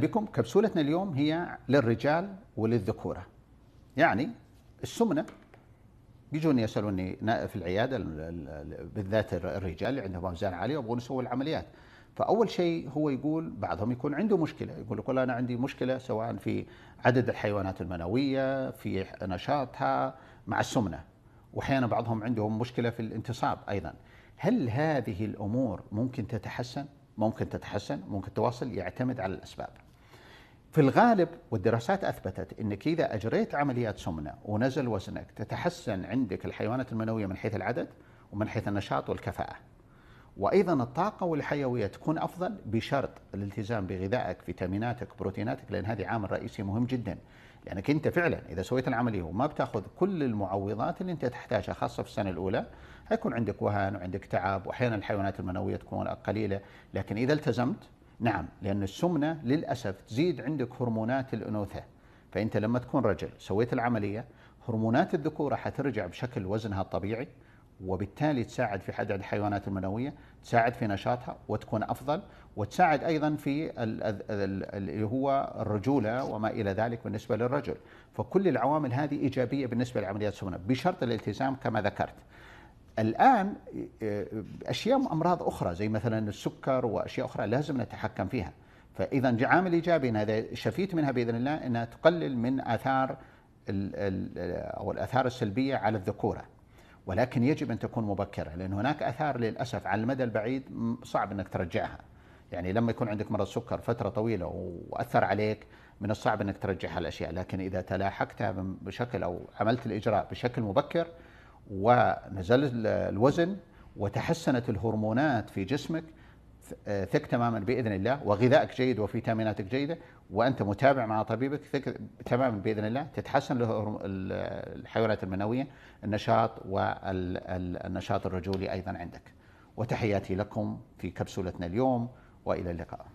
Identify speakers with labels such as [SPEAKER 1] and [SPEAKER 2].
[SPEAKER 1] بكم كبسولتنا اليوم هي للرجال وللذكوره يعني السمنه بيجوني يسالوني في العياده بالذات الرجال اللي عندهم اوزان عاليه ويبغون يسووا العمليات فاول شيء هو يقول بعضهم يكون عنده مشكله يقول لك والله انا عندي مشكله سواء في عدد الحيوانات المنويه في نشاطها مع السمنه واحيانا بعضهم عندهم مشكله في الانتصاب ايضا هل هذه الامور ممكن تتحسن ممكن تتحسن ممكن تواصل يعتمد على الاسباب في الغالب والدراسات اثبتت انك اذا اجريت عمليات سمنه ونزل وزنك تتحسن عندك الحيوانات المنويه من حيث العدد ومن حيث النشاط والكفاءه. وايضا الطاقه والحيويه تكون افضل بشرط الالتزام بغذائك فيتاميناتك بروتيناتك لان هذه عامل رئيسي مهم جدا. لانك انت فعلا اذا سويت العمليه وما بتاخذ كل المعوضات اللي انت تحتاجها خاصه في السنه الاولى حيكون عندك وهن وعندك تعب واحيانا الحيوانات المنويه تكون قليله لكن اذا التزمت نعم لأن السمنة للأسف تزيد عندك هرمونات الأنوثة فأنت لما تكون رجل سويت العملية هرمونات الذكورة حترجع بشكل وزنها الطبيعي وبالتالي تساعد في حد الحيوانات المنوية تساعد في نشاطها وتكون أفضل وتساعد أيضا في اللي هو الرجولة وما إلى ذلك بالنسبة للرجل فكل العوامل هذه إيجابية بالنسبة لعمليات السمنة بشرط الالتزام كما ذكرت الآن آه، أشياء أمراض أخرى زي مثلا السكر وأشياء أخرى لازم نتحكم فيها فإذا عامل إيجابي إذا شفيت منها بإذن الله أنها تقلل من آثار آه، أو الآثار السلبية على الذكورة ولكن يجب أن تكون مبكرة لأن هناك آثار للأسف على المدى البعيد صعب أنك ترجعها يعني لما يكون عندك مرض سكر فترة طويلة وأثر عليك من الصعب أنك ترجع هالأشياء لكن إذا تلاحقتها بشكل أو عملت الإجراء بشكل مبكر ونزل الوزن وتحسنت الهرمونات في جسمك آه، ثق تماما باذن الله وغذائك جيد وفيتاميناتك جيده وانت متابع مع طبيبك ثق تماما باذن الله تتحسن الحيوانات المنويه النشاط والنشاط الرجولي ايضا عندك وتحياتي لكم في كبسولتنا اليوم والى اللقاء